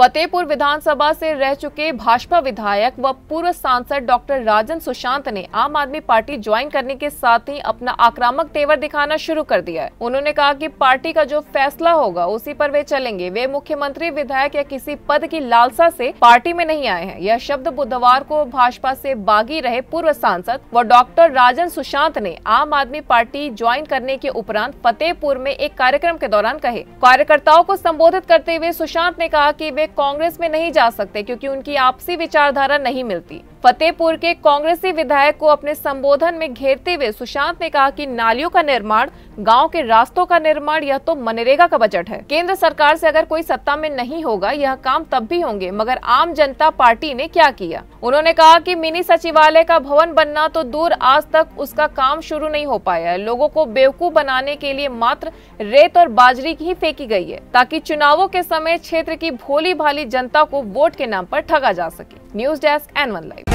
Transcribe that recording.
फतेहपुर विधानसभा से रह चुके भाजपा विधायक व पूर्व सांसद डॉक्टर राजन सुशांत ने आम आदमी पार्टी ज्वाइन करने के साथ ही अपना आक्रामक तेवर दिखाना शुरू कर दिया है उन्होंने कहा कि पार्टी का जो फैसला होगा उसी पर वे चलेंगे वे मुख्यमंत्री विधायक या किसी पद की लालसा से पार्टी में नहीं आए हैं यह शब्द बुधवार को भाजपा से बागी रहे पूर्व सांसद व डॉक्टर राजन सुशांत ने आम आदमी पार्टी ज्वाइन करने के उपरांत फतेहपुर में एक कार्यक्रम के दौरान कहे कार्यकर्ताओं को संबोधित करते हुए सुशांत ने कहा की वे कांग्रेस में नहीं जा सकते क्योंकि उनकी आपसी विचारधारा नहीं मिलती फतेहपुर के कांग्रेसी विधायक को अपने संबोधन में घेरते हुए सुशांत ने कहा कि नालियों का निर्माण गांव के रास्तों का निर्माण यह तो मनरेगा का बजट है केंद्र सरकार से अगर कोई सत्ता में नहीं होगा यह काम तब भी होंगे मगर आम जनता पार्टी ने क्या किया उन्होंने कहा कि मिनी सचिवालय का भवन बनना तो दूर आज तक उसका काम शुरू नहीं हो पाया है लोगों को बेवकूफ बनाने के लिए मात्र रेत और बाजरी की ही फेंकी गई है ताकि चुनावों के समय क्षेत्र की भोली भली जनता को वोट के नाम पर ठगा जा सके news desk N one live